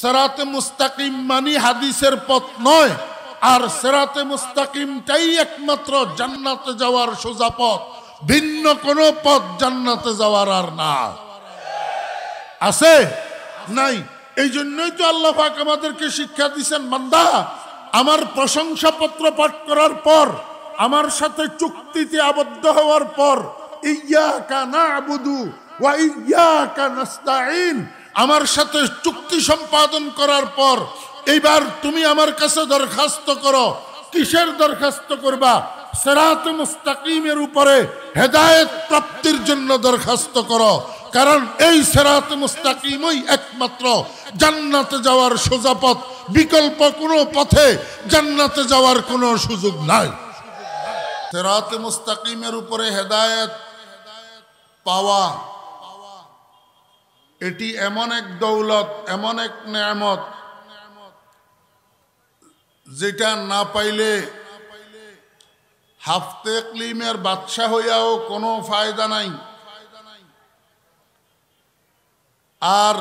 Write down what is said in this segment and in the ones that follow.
সেরাতে মুস্তাকিম মানি হাদিসের পথ নয় আর সেরাতে মুস্তাকিমটাই একমাত্র জান্নাতে যাওয়ার সোজা পথ ভিন্ন কোনো পথ জান্নাতে যাওয়ার আর না আছে নাই এই জন্যই তো আল্লাহ আমাদেরকে শিক্ষা দিচ্ছেন মান্দা আমার প্রশংসাপত্র পাঠ করার পর আমার সাথে চুক্তিতে আবদ্ধ হওয়ার পর ইয়া কানা আবুদু ওয়া ইয়া কানাস্তাইন আমার সাথে চুক্তি সম্পাদন করার পর এইবার তুমি আমার কাছে দরখাস্ত করো কিসের দরখাস্ত করবা সেরাত মুস্তাকিমের উপরে হেদায়ত প্রাপ্তির জন্য দরখাস্ত করো কারণ এই সেরাত মুস্তাকিমই একমাত্র জান্নাতে যাওয়ার সোজা পথ বিকল্প কোনো পথে জান্নাতে যাওয়ার কোনো সুযোগ নাই সেরাত মুস্তাকিমের উপরে হেদায়ত পাওয়া এটি এমন এক দৌলত এমন এক নামত যেটা না পাইলে হাফতে ক্লিমের বাদশা হইয়াও কোনো ফায়দা নাই আর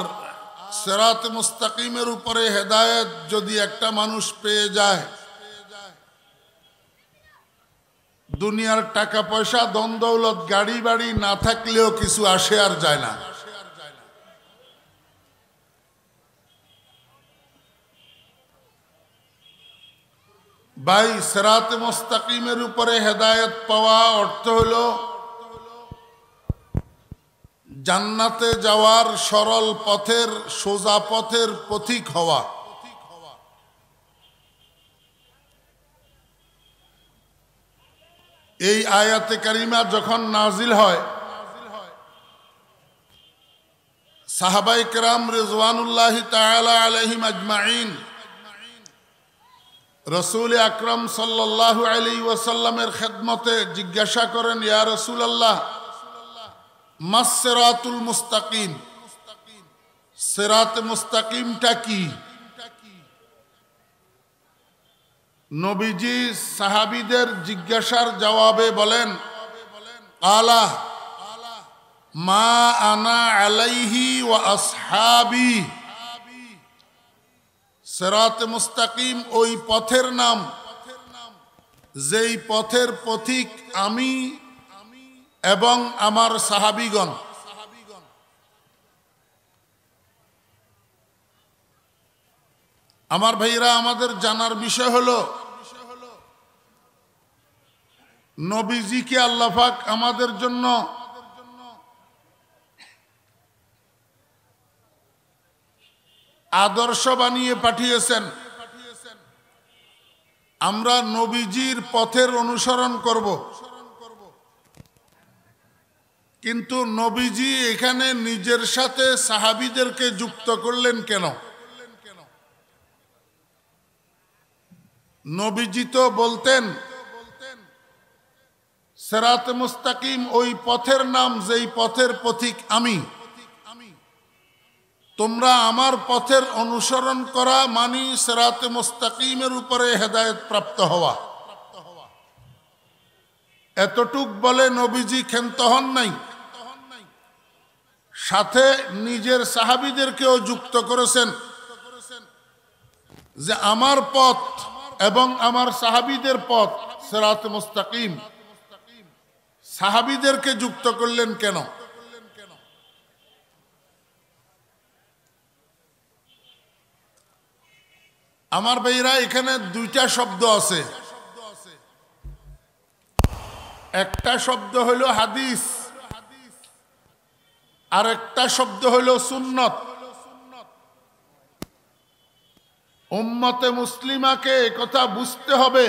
সেরাত মুস্তাকিমের উপরে হেদায়ত যদি একটা মানুষ পেয়ে যায় দুনিয়ার টাকা পয়সা দন দৌলত গাড়ি বাড়ি না থাকলেও কিছু আসে আর যায় না ভাই সেরাত মোস্তাকিমের উপরে হেদায়ত পাওয়া অর্থ হল জান্নাতে যাওয়ার সরল পথের সোজা পথের পথিক হওয়া এই আয়াতে কারিমা যখন নাজিল হয় সাহাবাই কেরাম রেজওয়ানুল্লাহ তালা আলহিম আজমাইন রসুল আকরম সাল্লাহ আলী ওয়াসাল্লামের খেদমতে জিজ্ঞাসা করেন ইয়া রসুল আল্লাহ মাসেরাতুল মুস্তাকিম সেরাত মুস্তাকিমটা কি নবীজি সাহাবিদের জিজ্ঞাসার জবাবে বলেন আলাহ মা আনা আলাইহি ও আসহাবি সেরাতে মুস্তাকিম ওই পথের নাম যেই পথের পথিক আমি এবং আমার সাহাবিগণ আমার ভাইরা আমাদের জানার বিষয় হল নবীজিকে আল্লাহাক আমাদের জন্য আদর্শ বানিয়ে পাঠিয়েছেন আমরা নবীজির পথের অনুসরণ করব কিন্তু নবীজি এখানে নিজের সাথে সাহাবিদেরকে যুক্ত করলেন কেন নবীজি তো বলতেন সেরাত মুস্তাকিম ওই পথের নাম যেই পথের পথিক আমি তোমরা আমার পথের অনুসরণ করা মানি সেরাতে মোস্তাকিমের উপরে হেদায়ত প্রাপ্ত হওয়া এতটুক বলে নবীজি ক্ষেন্ত হন নাই সাথে নিজের সাহাবিদেরকেও যুক্ত করেছেন যে আমার পথ এবং আমার সাহাবিদের পথ সেরাত মুস্তাকিম সাহাবিদেরকে যুক্ত করলেন কেন আমার ভাইরা এখানে দুইটা শব্দ আছে একটা শব্দ হইল হাদিস আর একটা শব্দ হইল সুন্নত উম্মতে মুসলিমাকে কথা বুঝতে হবে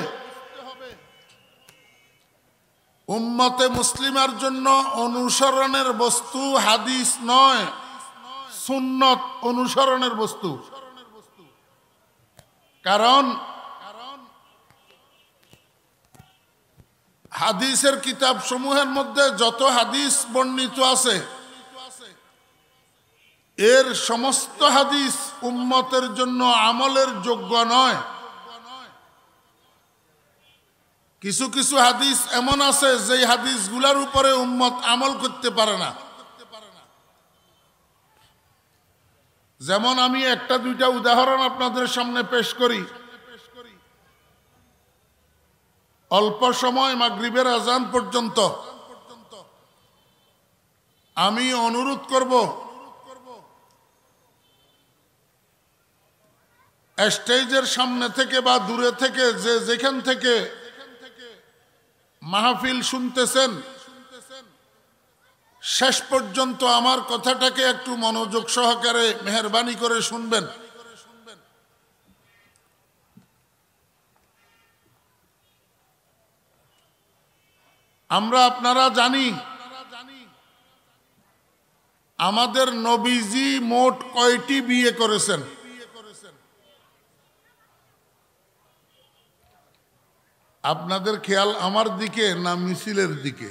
উম্মতে মুসলিমার জন্য অনুসরণের বস্তু হাদিস নয় সুন্নত অনুসরণের বস্তু কারণ হাদিসের কিতাব সমূহের মধ্যে যত হাদিস বর্ণিত আছে এর সমস্ত হাদিস উম্মতের জন্য আমলের যোগ্য নয় কিছু কিছু হাদিস এমন আছে যেই হাদিসগুলার উপরে উম্মত আমল করতে পারে না যেমন আমি একটা দুইটা উদাহরণ আপনাদের সামনে পেশ করি অল্প সময় মাগরিবের আজান পর্যন্ত আমি অনুরোধ করব স্টেজের সামনে থেকে বা দূরে থেকে যে যেখান থেকে মাহফিল শুনতেছেন শেষ পর্যন্ত আমার কথাটাকে একটু মনোযোগ সহকারে মেহরবানি করে শুনবেন আমরা আপনারা জানি আমাদের নবীজি মোট কয়টি বিয়ে করেছেন আপনাদের খেয়াল আমার দিকে না মিছিলের দিকে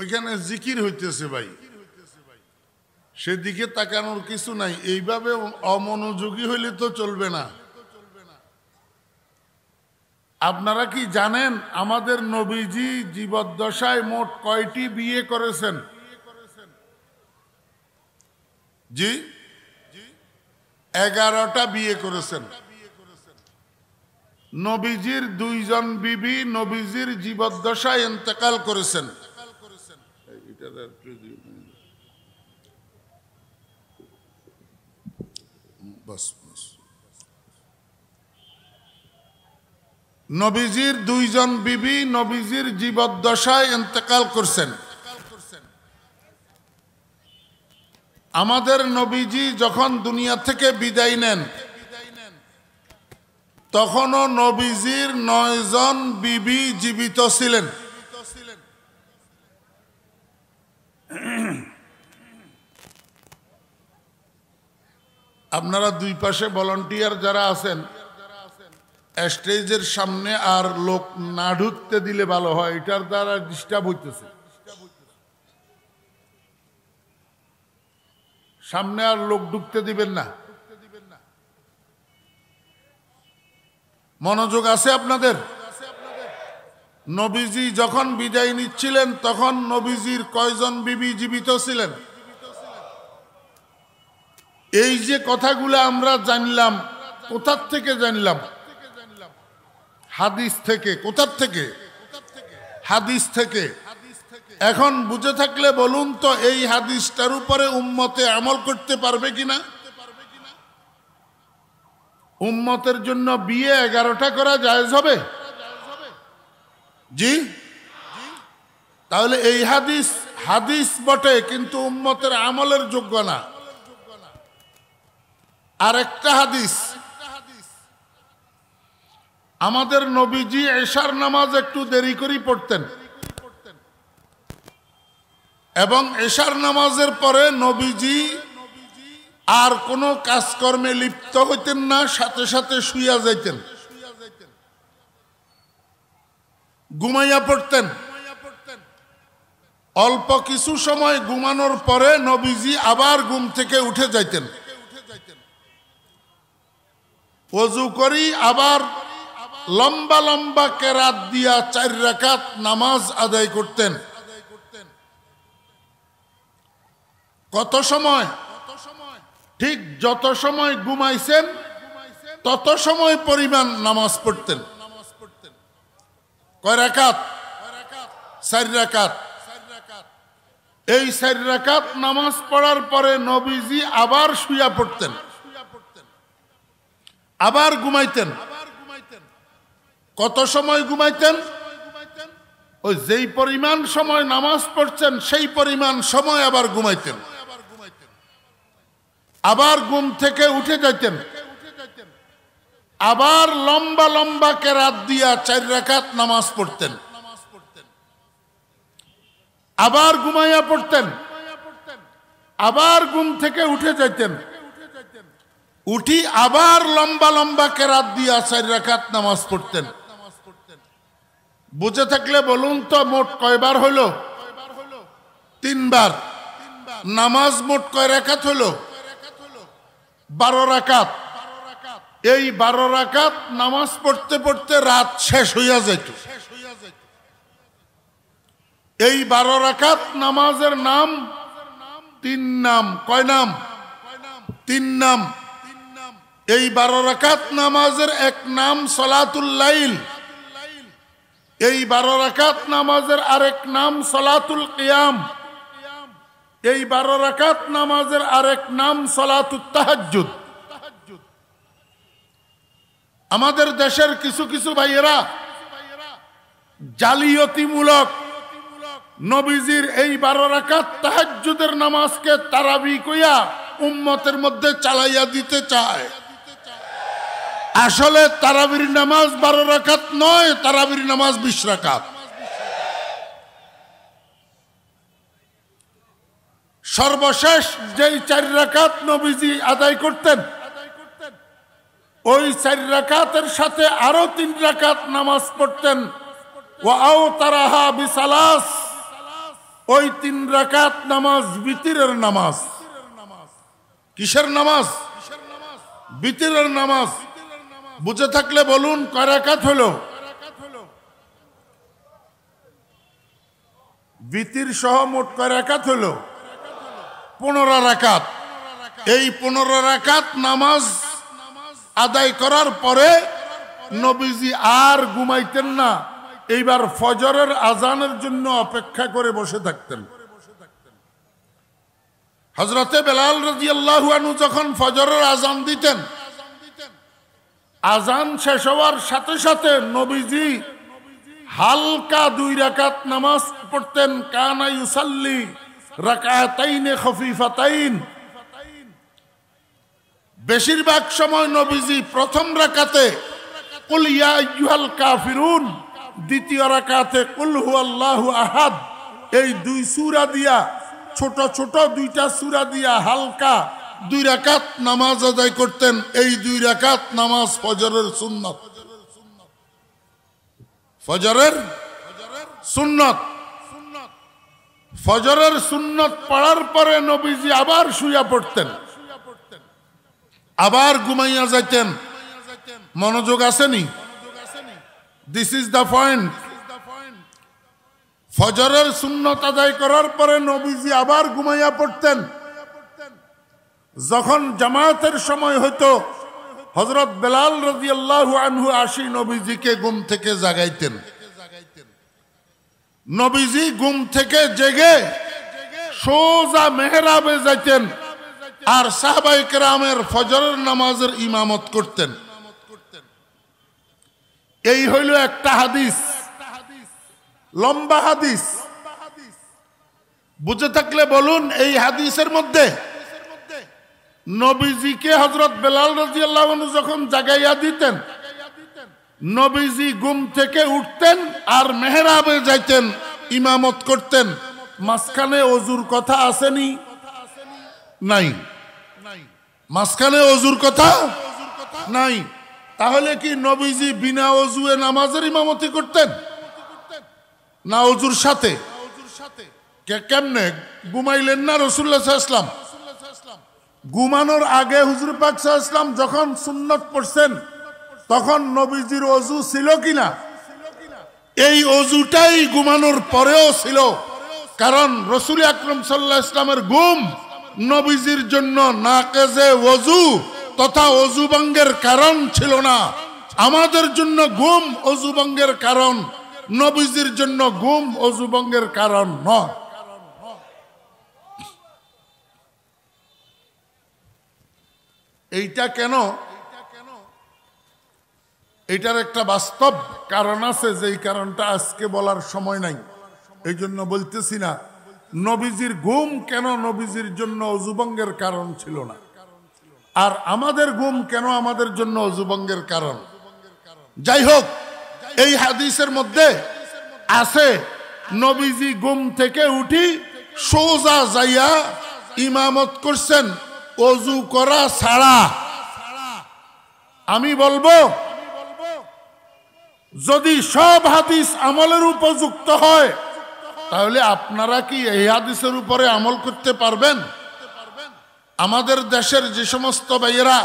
ওইখানে জিকির হইতেছে ভাই সেদিকে তাকানোর কিছু নাই এইভাবে অমনোযোগী হইলে তো চলবে না আপনারা কি জানেন আমাদের নবীজি জীবদ্দশায় মোট কয়টি বিয়ে করেছেন জি এগারোটা বিয়ে করেছেন নবীজির দুইজন বিবি নবীজির জীবদ্দশায় ইন্তেকাল করেছেন এটার আর প্রয়োজন বাস নবীজির দুইজন বিবি নবীজির জীবদ্দশায় ইন্তকাল করছেন আমাদের নবীজি যখন দুনিয়া থেকে বিদায় নেন তখনও নবীজির নয়জন বিবি জীবিত ছিলেন আপনারা দুই পাশে ভলান্টিয়ার যারা আছেন স্টেজের সামনে আর লোক না ঢুকতে দিলে ভালো হয় এটার দ্বারা ডিস্টার্ব হইতেছে সামনে আর লোক ঢুকতে দিবেন না মনোযোগ আছে আপনাদের নবীজি যখন বিদায় নিচ্ছিলেন তখন নবীজির কয়জন বিবি জীবিত ছিলেন এই যে কথাগুলো আমরা জানলাম কোথার থেকে জানলাম হাদিস থেকে কোথার থেকে হাদিস থেকে এখন বুঝে থাকলে বলুন তো এই হাদিসটার উপরে উম্মতে আমল করতে পারবে কিনা উম্মতের জন্য বিয়ে এগারোটা করা জায়জ হবে জি তাহলে এই হাদিস হাদিস বটে কিন্তু উম্মতের আমলের যোগ্য না আর একটা হাদিস আমাদের নবীজি এশার নামাজ একটু দেরি করে পড়তেন এবং এশার নামাজের পরে নবীজি আর কোনো কাজকর্মে লিপ্ত হইতেন না সাথে সাথে শুইয়া যাইতেন ঘুমাইয়া পড়তেন অল্প কিছু সময় ঘুমানোর পরে নবীজি আবার ঘুম থেকে উঠে যাইতেন অজু করি আবার লম্বা লম্বা কেরাত দিয়া চার রাকাত নামাজ আদায় করতেন কত সময় ঠিক যত সময় ঘুমাইছেন তত সময় পরিমাণ নামাজ পড়তেন কয় রাকাত চার রাকাত এই চার রাকাত নামাজ পড়ার পরে নবীজি আবার শুয়া পড়তেন আবার ঘুমাইতেন কত সময় ঘুমাইতেন ওই যেই পরিমাণ সময় নামাজ পড়ছেন সেই পরিমাণ সময় আবার ঘুমাইতেন আবার ঘুম থেকে উঠে যাইতেন আবার লম্বা লম্বা কেরাত দিয়া চার রেখাত নামাজ পড়তেন আবার ঘুমাইয়া পড়তেন আবার ঘুম থেকে উঠে যাইতেন উঠি আবার লম্বা লম্বা কেরাত দিয়ে আসার রেখাত নামাজ পড়তেন বুঝে থাকলে বলুন তো মোট কয়বার হলো তিনবার নামাজ মোট কয় রেখাত হলো বারো রাকাত এই বারো রাকাত নামাজ পড়তে পড়তে রাত শেষ হইয়া যেত এই বারো রাকাত নামাজের নাম তিন নাম কয় নাম তিন নাম এই বারো রাকাত নামাজের এক নাম সলাতুল্লাইল এই বারো রাকাত নামাজের আরেক নাম সলাতুল কিয়াম এই বারো রাকাত নামাজের আরেক নাম সলাতুল তাহাজুদ আমাদের দেশের কিছু কিছু ভাইয়েরা জালিয়তিমূলক নবীজির এই বারো রাকাত তাহাজুদের নামাজকে তারাবি কইয়া উম্মতের মধ্যে চালাইয়া দিতে চায় আসলে তারাবির নামাজ বারো রাখাত নয় তারাবির নামাজ বিশ রাখাত সর্বশেষ যেই চার রাখাত নবীজি আদায় করতেন ওই চার রাখাতের সাথে আরো তিন রাখাত নামাজ পড়তেন ও তারাহা বিশালাস ওই তিন রাকাত নামাজ বিতিরের নামাজ কিসের নামাজ বিতিরের নামাজ বুঝে থাকলে বলুন করাকাত হলো বিতির সহ মোট করাকাত হলো পনেরো রাকাত এই পনেরো রাকাত নামাজ আদায় করার পরে নবীজি আর ঘুমাইতেন না এইবার ফজরের আজানের জন্য অপেক্ষা করে বসে থাকতেন হজরতে বেলাল রাজি আল্লাহানু যখন ফজরের আজান দিতেন আজান শেষ হওয়ার সাথে সাথে নবীজি হালকা দুই রাকাত নামাজ পড়তেন কানা ইউসাল্লি বেশিরভাগ সময় নবীজি প্রথম রাকাতে দ্বিতীয় রাকাতে কুল আহাদ এই দুই সুরা দিয়া ছোট ছোট দুইটা সুরা দিয়া হালকা দুই রাকাত নামাজ আদায় করতেন এই দুই রাকাত নামাজ ফজরের সুন্নত ফজরের সুন্নত ফজরের সুন্নত পড়ার পরে নবীজি আবার শুয়া পড়তেন আবার ঘুমাইয়া যাইতেন মনোযোগ আসেনি দিস ইজ দ্য পয়েন্ট ফজরের সুন্নত আদায় করার পরে নবীজি আবার ঘুমাইয়া পড়তেন যখন জামায়াতের সময় হতো হজরত বেলাল রাজি আল্লাহ আনহু আশি নবীজিকে গুম থেকে জাগাইতেন নবীজি গুম থেকে জেগে সোজা মেহরাবে যাইতেন আর সাহবাই রামের ফজরের নামাজের ইমামত করতেন এই হইল একটা হাদিস লম্বা হাদিস বুঝে থাকলে বলুন এই হাদিসের মধ্যে নবীজিকে হজরত বেলাল রাজি আল্লাহ যখন জাগাইয়া দিতেন নবীজি গুম থেকে উঠতেন আর মেহরাবে যাইতেন ইমামত করতেন মাঝখানে অজুর কথা আসেনি নাই মাঝখানে অজুর কথা নাই তাহলে কি নবীজি বিনা অজুয়ে নামাজের ইমামতি করতেন না অজুর সাথে কেমনে ঘুমাইলেন না রসুল্লাহ ইসলাম ঘুমানোর আগে হুজুর পাক ইসলাম যখন সুন্নত পড়ছেন তখন নবীজির অজু ছিল কিনা এই অজুটাই ঘুমানোর পরেও ছিল কারণ রসুল আকরম সাল্লাহ ইসলামের গুম নবীজির জন্য নাকেজে অজু তথা অজুবঙ্গের কারণ ছিল না আমাদের জন্য গুম অজুবঙ্গের কারণ নবীজির জন্য গুম অজুবঙ্গের কারণ নয় এইটা কেন এটার একটা বাস্তব কারণ আছে যেই কারণটা আজকে বলার সময় নাই এই জন্য বলতেছি না নবীজির ঘুম কেন নবীজির জন্য অজুবঙ্গের কারণ ছিল না আর আমাদের ঘুম কেন আমাদের জন্য অজুবঙ্গের কারণ যাই হোক এই হাদিসের মধ্যে আছে নবীজি ঘুম থেকে উঠি সোজা যাইয়া ইমামত করছেন অজু করা ছাড়া আমি বলবো যদি সব হাদিস আমলের উপযুক্ত হয় তাহলে আপনারা কি এই হাদিসের উপরে আমল করতে পারবেন আমাদের দেশের যে সমস্ত ভাইয়েরা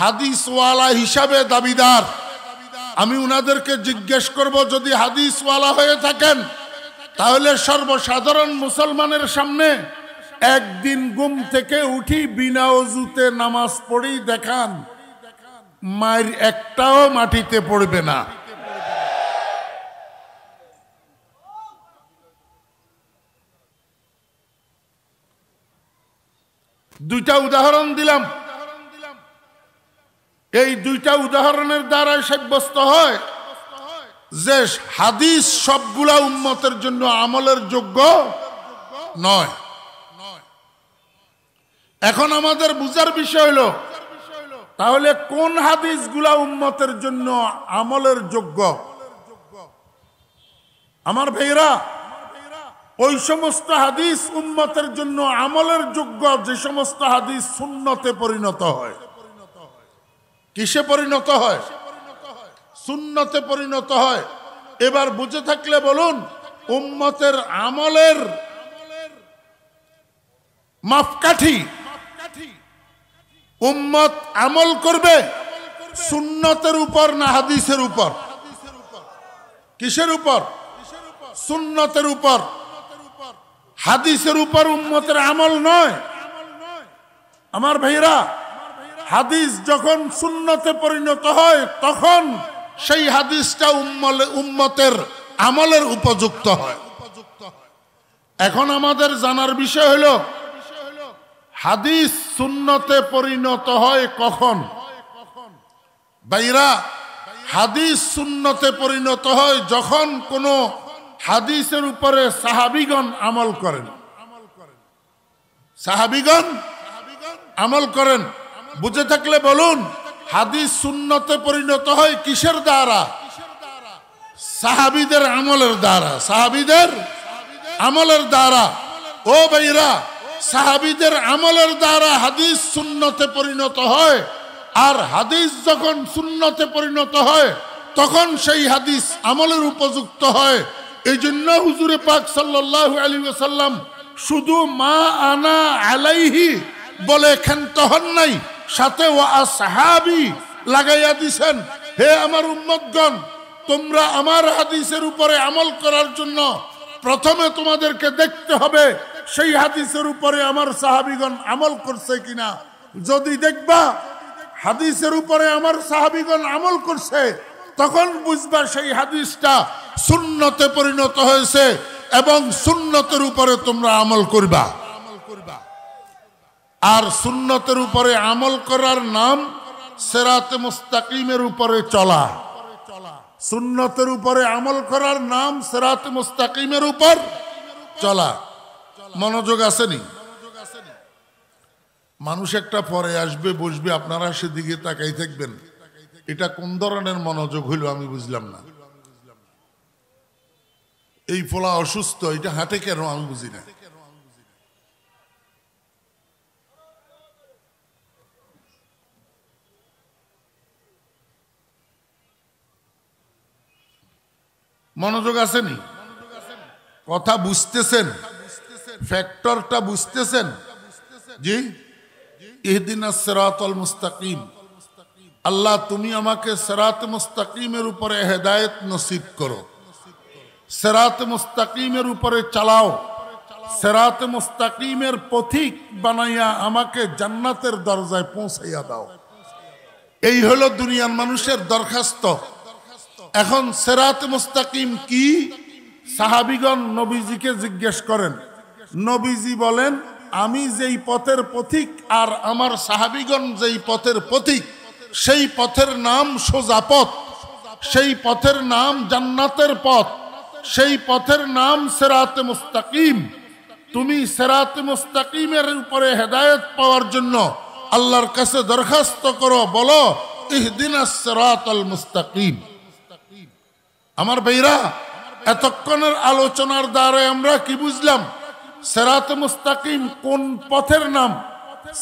হাদিসওয়ালা হিসাবে দাবিদার আমি উনাদেরকে জিজ্ঞেস করব যদি হাদিসওয়ালা হয়ে থাকেন তাহলে সর্বসাধারণ মুসলমানের সামনে একদিন গুম থেকে উঠি বিনা অজুতে নামাজ পড়েই দেখান মায়ের একটাও মাটিতে পড়বে না দুইটা উদাহরণ দিলাম এই দুইটা উদাহরণের দ্বারা সাব্যস্ত হয় যে হাদিস সবগুলা উন্মতের জন্য আমলের যোগ্য নয় এখন আমাদের বুঝার বিষয় হলো তাহলে কোন হাদিসগুলা উন্মতের জন্য আমলের যোগ্য আমার ভাইরা ওই সমস্ত হাদিস উন্মতের জন্য আমলের যোগ্য যে সমস্ত হাদিস শূন্যতে পরিণত হয় কিসে পরিণত হয় শূন্যতে পরিণত হয় এবার বুঝে থাকলে বলুন উম্মতের আমলের মাপকাঠি উম্মত আমল করবে সুন্নতের উপর না হাদিসের উপর কিসের উপর সুন্নতের উপর হাদিসের উপর উম্মতের আমল নয় আমার ভাইরা হাদিস যখন শূন্যতে পরিণত হয় তখন সেই হাদিসটা উম্মলে উম্মতের আমলের উপযুক্ত হয় এখন আমাদের জানার বিষয় হলো হাদিস সুন্নতে পরিণত হয় কখন বাইরা হাদিস সুন্নতে পরিণত হয় যখন কোনো হাদিসের উপরে সাহাবিগণ আমল করেন সাহাবিগণ আমল করেন বুঝে থাকলে বলুন হাদিস সুন্নতে পরিণত হয় কিসের দ্বারা সাহাবিদের আমলের দ্বারা সাহাবিদের আমলের দ্বারা ও বাইরা সাহাবিদের আমলের দ্বারা হাদিস শূন্যতে পরিণত হয় আর হাদিস যখন শূন্যতে পরিণত হয় তখন সেই হাদিস আমলের উপযুক্ত হয় এই জন্য হুজুরে পাক সাল্লাহ আলী সাল্লাম শুধু মা আনা আলাইহি বলে এখান হন নাই সাথে ও আসহাবি লাগাইয়া দিছেন হে আমার উম্মতগণ তোমরা আমার হাদিসের উপরে আমল করার জন্য প্রথমে তোমাদেরকে দেখতে হবে সেই হাদিসের উপরে আমার সাহাবিগণ আমল করছে কিনা যদি দেখবা হাদিসের উপরে আমার সাহাবিগণ আমল করছে তখন বুঝবা সেই হাদিসটা শূন্যতে পরিণত হয়েছে এবং শূন্যতের উপরে তোমরা আমল করবা আর শূন্যতের উপরে আমল করার নাম সেরাতে মুস্তাকিমের উপরে চলা শূন্যতের উপরে আমল করার নাম সেরাতে মুস্তাকিমের উপর চলা মনোযোগ আসেনি মানুষ একটা পরে আসবে বসবে আপনারা সেদিকে তাকাই থাকবেন এটা কোন ধরনের মনোযোগ হইল আমি বুঝলাম না এই ফোলা অসুস্থ এটা হাতে কেন আমি বুঝি না মনোযোগ আসেনি কথা বুঝতেছেন ফ্যাক্টরটা বুঝতেছেন জি ইহদিনা সেরাতল মুস্তাকিম আল্লাহ তুমি আমাকে সেরাত মুস্তাকিমের উপরে হেদায়ত নসিব করো সেরাত মুস্তাকিমের উপরে চালাও সেরাত মুস্তাকিমের পথিক বানাইয়া আমাকে জান্নাতের দরজায় পৌঁছাইয়া দাও এই হলো দুনিয়ার মানুষের দরখাস্ত এখন সেরাত মুস্তাকিম কি সাহাবিগণ নবীজিকে জিজ্ঞেস করেন নবীজি বলেন আমি যেই পথের পথিক আর আমার সাহাবিগণ যেই পথের পথিক সেই পথের নাম সোজা পথ সেই পথের নাম জান্নাতের পথ সেই পথের নাম সেরাতে মুস্তাকিম তুমি সেরাতে মুস্তাকিমের উপরে হেদায়ত পাওয়ার জন্য আল্লাহর কাছে দরখাস্ত করো বলো ইহদিন মুস্তাকিম আমার ভাইরা এতক্ষণের আলোচনার দ্বারে আমরা কি বুঝলাম সেরাত মুস্তাকিম কোন পথের নাম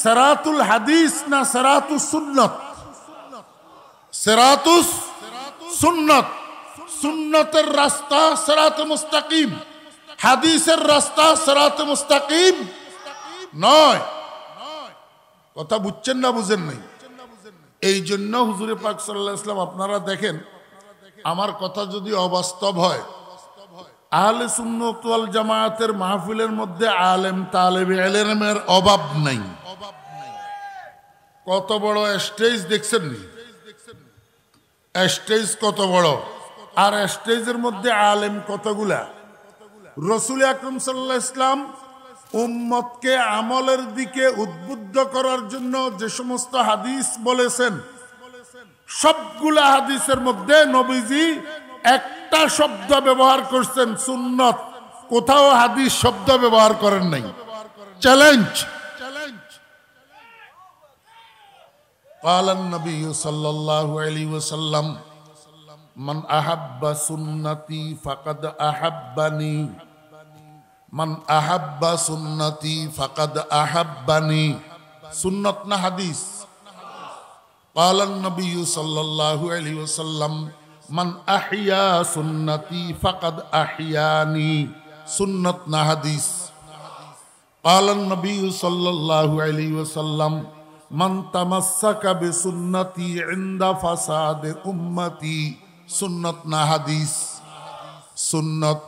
সেরাতুল হাদিস না সেরাতু সুন্নত সেরাতুস সুন্নত সুন্নতের রাস্তা সেরাত মুস্তাকিম হাদিসের রাস্তা সেরাত মুস্তাকিম নয় কথা বুঝছেন না বুঝেন নাই এই জন্য হুজুরে পাক সাল্লাহ ইসলাম আপনারা দেখেন আমার কথা যদি অবাস্তব হয় আহলে সুন্নতাল জামায়াতের মাহফিলের মধ্যে আলেম তালেব এলেমের অভাব নাই কত বড় স্টেজ দেখছেন নি স্টেজ কত বড় আর স্টেজের মধ্যে আলেম কতগুলা রসুল আকরম সাল্লা ইসলাম উম্মতকে আমলের দিকে উদ্বুদ্ধ করার জন্য যে সমস্ত হাদিস বলেছেন সবগুলা হাদিসের মধ্যে নবীজি একটা শব্দ ব্যবহার করছেন সুন্নত কোথাও হাদিস শব্দ ব্যবহার করেন নাই চ্যালেঞ্জ قال النبي صلى الله عليه وسلم من أحب سنتي فقد أحبني من أحب سنتي فقد أحبني سنتنا حديث قال النبي صلى الله عليه وسلم মান আহিয়া সুন্নতি ফাকাদ আহিয়ানি সুন্নত না হাদিস قال النبي صلى الله عليه وسلم من تمسك بسنتي عند فساد امتي সুন্নত না হাদিস সুন্নত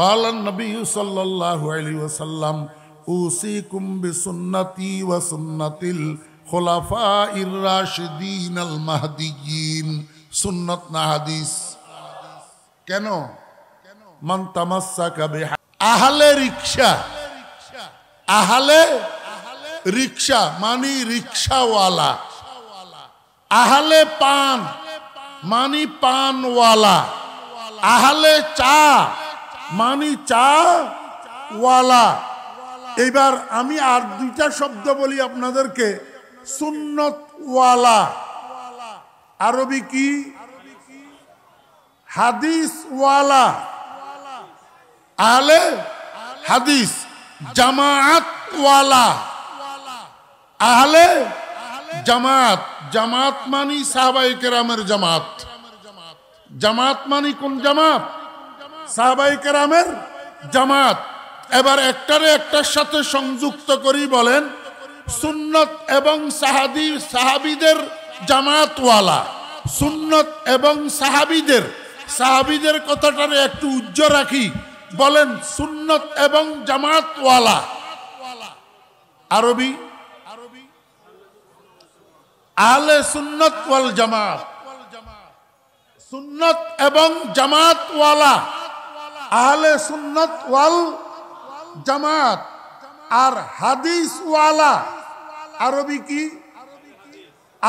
قال النبي صلى الله عليه وسلم اوصيكم بسنتي وسنه الخلفاء الراشدين المهديين সুন্নত না হাদিস কেন মান আহালে রিক্সা আহালে রিক্সা মানি রিক্সাওয়ালা আহালে পান মানি পানওয়ালা আহালে চা মানি চা ওয়ালা এবার আমি আর দুইটা শব্দ বলি আপনাদেরকে সুন্নতওয়ালা আরবি কি হাদিস ওয়ালা আলে হাদিস জামাত ওয়ালা আহলে জামাত জামাত মানি সাহবাই কেরামের জামাত জামাত মানি কোন জামাত সাহাবাই কেরামের জামাত এবার একটারে একটার সাথে সংযুক্ত করি বলেন সুন্নত এবং সাহাদি সাহাবিদের জামাতওয়ালা সুন্নত এবং সাহাবিদের সাহাবিদের কথাটারে একটু উজ্জ রাখি বলেন সুন্নত এবং জামাতওয়ালা আরবি আলে সুন্নত ওয়াল জামাত সুন্নত এবং জামাতওয়ালা আহলে সুন্নত ওয়াল জামাত আর হাদিসওয়ালা আরবি কি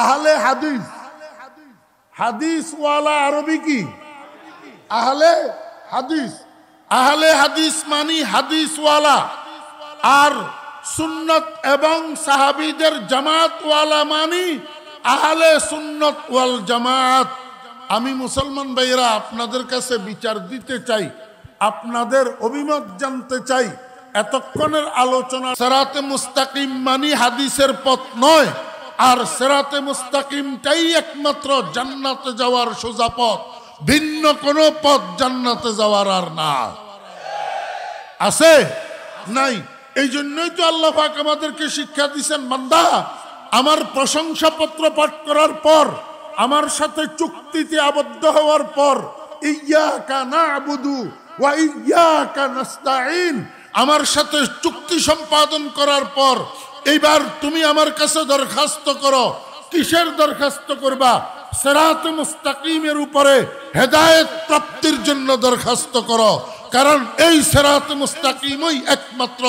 আহলে হাদিস হাদিস ওয়ালা আরবি কি আহলে হাদিস আহলে হাদিস মানি হাদিস ওয়ালা আর সুন্নত এবং সাহাবিদের জামাত ওয়ালা মানি আহলে সুন্নত ওয়াল জামাত আমি মুসলমান ভাইরা আপনাদের কাছে বিচার দিতে চাই আপনাদের অভিমত জানতে চাই এতক্ষণের আলোচনা সেরাতে মুস্তাকিম মানি হাদিসের পথ নয় আর সেরাতে মুস্তাকিমটাই একমাত্র জান্নাতে যাওয়ার সোজা পথ ভিন্ন কোন পথ জান্নাতে যাওয়ার আর না আছে নাই এই জন্যই তো আল্লাহ আমাদেরকে শিক্ষা দিচ্ছেন মান্দা আমার প্রশংসাপত্র পাঠ করার পর আমার সাথে চুক্তিতে আবদ্ধ হওয়ার পর ইয়া ওয়া ইয়া আমার সাথে চুক্তি সম্পাদন করার পর এইবার তুমি আমার কাছে দরখাস্ত করো কিসের দরখাস্ত করবা সেরাত মুস্তাকিমের উপরে হেদায়ত প্রাপ্তির জন্য দরখাস্ত করো কারণ এই সেরাত মুস্তাকিমই একমাত্র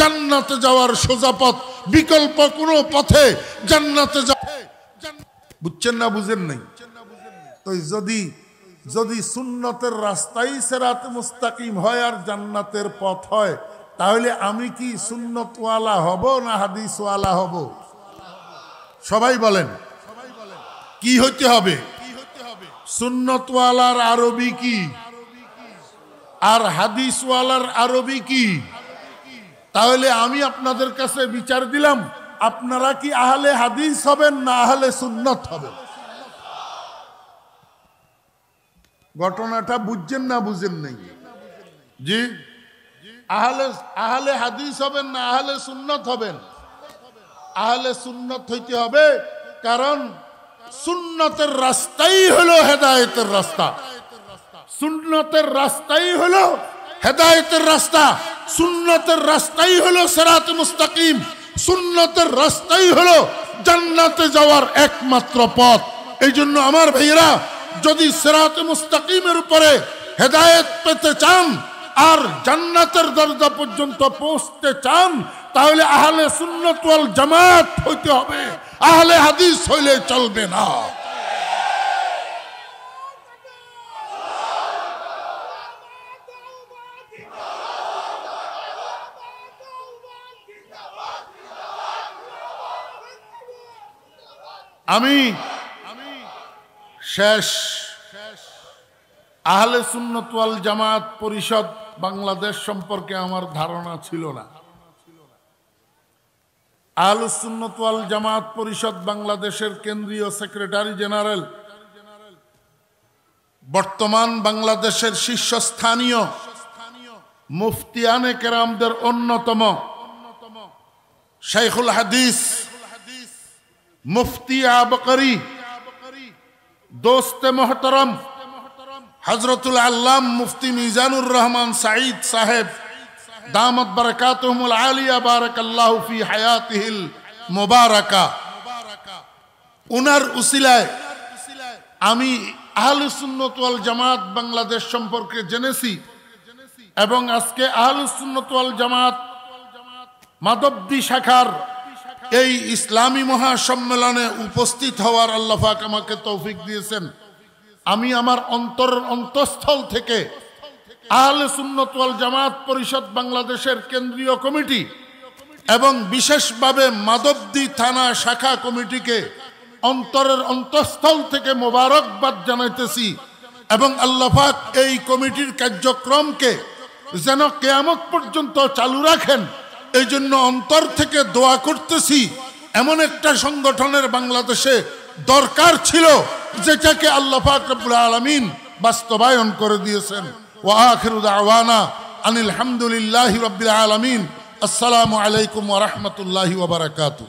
জান্নাতে যাওয়ার সোজা পথ বিকল্প কোনো পথে জান্নাতে বুঝছেন না বুঝেন নাই তো যদি যদি সুন্নতের রাস্তাই সেরাত মুস্তাকিম হয় আর জান্নাতের পথ হয় তাহলে আমি কি সুন্নতওয়ালা হব না হাদিসওয়ালা হব সবাই বলেন কি হতে হবে সুন্নতওয়ালার আরবি কি আর হাদিসওয়ালার আরবি কি তাহলে আমি আপনাদের কাছে বিচার দিলাম আপনারা কি আহলে হাদিস হবেন না আহলে সুন্নত হবে ঘটনাটা বুঝছেন না বুঝেন নাই জি আহলে আহলে হাদিস হবেন না আহলে সুন্নত হবেন আহলে সুন্নত হইতে হবে কারণ সুন্নতের রাস্তাই হলো হেদায়তের রাস্তা সুন্নতের রাস্তাই হলো হেদায়তের রাস্তা সুন্নতের রাস্তাই হলো সেরাত মুস্তাকিম সুন্নতের রাস্তাই হলো জান্নাতে যাওয়ার একমাত্র পথ এই জন্য আমার ভাইয়েরা যদি সেরাত মুস্তাকিমের উপরে হেদায়ত পেতে চান আর জান্নাতের দরজা পর্যন্ত পৌঁছতে চান তাহলে আহলে সুন্নতাল জামাত হইতে হবে আহলে হাদিস হইলে চলবে না আমি শেষ আহলে সুন্নতাল জামাত পরিষদ বাংলাদেশ সম্পর্কে আমার ধারণা ছিল না আল সুন্নতাল জামাত পরিষদ বাংলাদেশের কেন্দ্রীয় সেক্রেটারি জেনারেল বর্তমান বাংলাদেশের শীর্ষস্থানীয় মুফতিয়ানে কেরামদের অন্যতম শেখুল হাদিস মুফতি আবকরি দোস্তে মহতরম হজরতুল আল্লাহ মুফতি মিজানুর রহমান সাঈদ সাহেব দামত বারাকাতহমুল আলিয়া বারাক হায়াত হায়াতিহিল মোবারকা ওনার উসিলায় আমি আহল সুন্নতওয়াল জামাত বাংলাদেশ সম্পর্কে জেনেছি এবং আজকে আহল সুন্নতওয়াল জামাত মাধবদী শাখার এই ইসলামী মহাসম্মেলনে উপস্থিত হওয়ার আল্লাহাক আমাকে তৌফিক দিয়েছেন আমি আমার অন্তরের অন্তঃস্থল থেকে আল সুন্নতাল জামাত পরিষদ বাংলাদেশের কেন্দ্রীয় কমিটি এবং বিশেষভাবে মাদবদি থানা শাখা কমিটিকে অন্তরের অন্তঃস্থল থেকে মোবারকবাদ জানাইতেছি এবং আল্লাফাক এই কমিটির কার্যক্রমকে যেন কেয়ামত পর্যন্ত চালু রাখেন এই জন্য অন্তর থেকে দোয়া করতেছি এমন একটা সংগঠনের বাংলাদেশে দরকার ছিল যেটাকে আল্লাহ ফাকরুল আলমিন বাস্তবায়ন করে দিয়েছেন ও আখরুদ আনিল হামদুলিল্লাহ রবিল আলমিন আসসালামু আলাইকুম ওরহমতুল্লাহি ওবরাকাতু